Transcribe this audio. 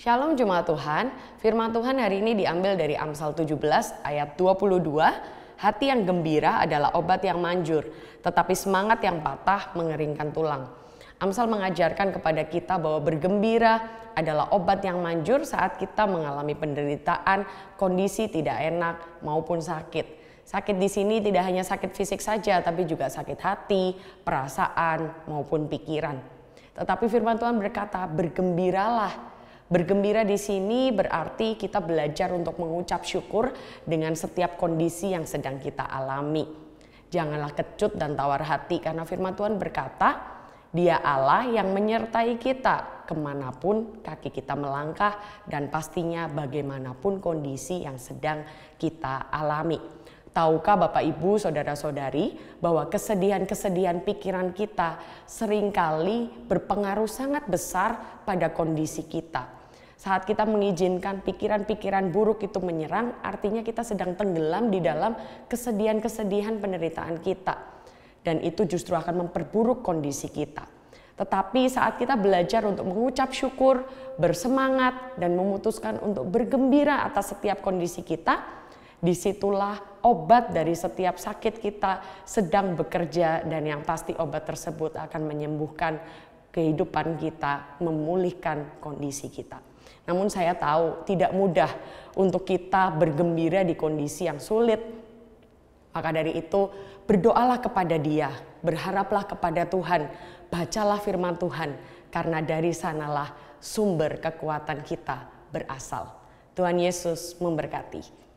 Shalom Jemaat Tuhan, firman Tuhan hari ini diambil dari Amsal 17 ayat 22. Hati yang gembira adalah obat yang manjur, tetapi semangat yang patah mengeringkan tulang. Amsal mengajarkan kepada kita bahwa bergembira adalah obat yang manjur saat kita mengalami penderitaan, kondisi tidak enak maupun sakit. Sakit di sini tidak hanya sakit fisik saja, tapi juga sakit hati, perasaan maupun pikiran. Tetapi firman Tuhan berkata, "Bergembiralah Bergembira di sini berarti kita belajar untuk mengucap syukur dengan setiap kondisi yang sedang kita alami. Janganlah kecut dan tawar hati karena firman Tuhan berkata, dia Allah yang menyertai kita kemanapun kaki kita melangkah dan pastinya bagaimanapun kondisi yang sedang kita alami. Tahukah Bapak Ibu, Saudara-saudari, bahwa kesedihan-kesedihan pikiran kita seringkali berpengaruh sangat besar pada kondisi kita. Saat kita mengizinkan pikiran-pikiran buruk itu menyerang, artinya kita sedang tenggelam di dalam kesedihan-kesedihan penderitaan kita. Dan itu justru akan memperburuk kondisi kita. Tetapi saat kita belajar untuk mengucap syukur, bersemangat, dan memutuskan untuk bergembira atas setiap kondisi kita, disitulah obat dari setiap sakit kita sedang bekerja dan yang pasti obat tersebut akan menyembuhkan kehidupan kita, memulihkan kondisi kita. Namun saya tahu tidak mudah untuk kita bergembira di kondisi yang sulit. Maka dari itu berdoalah kepada dia, berharaplah kepada Tuhan, bacalah firman Tuhan karena dari sanalah sumber kekuatan kita berasal. Tuhan Yesus memberkati.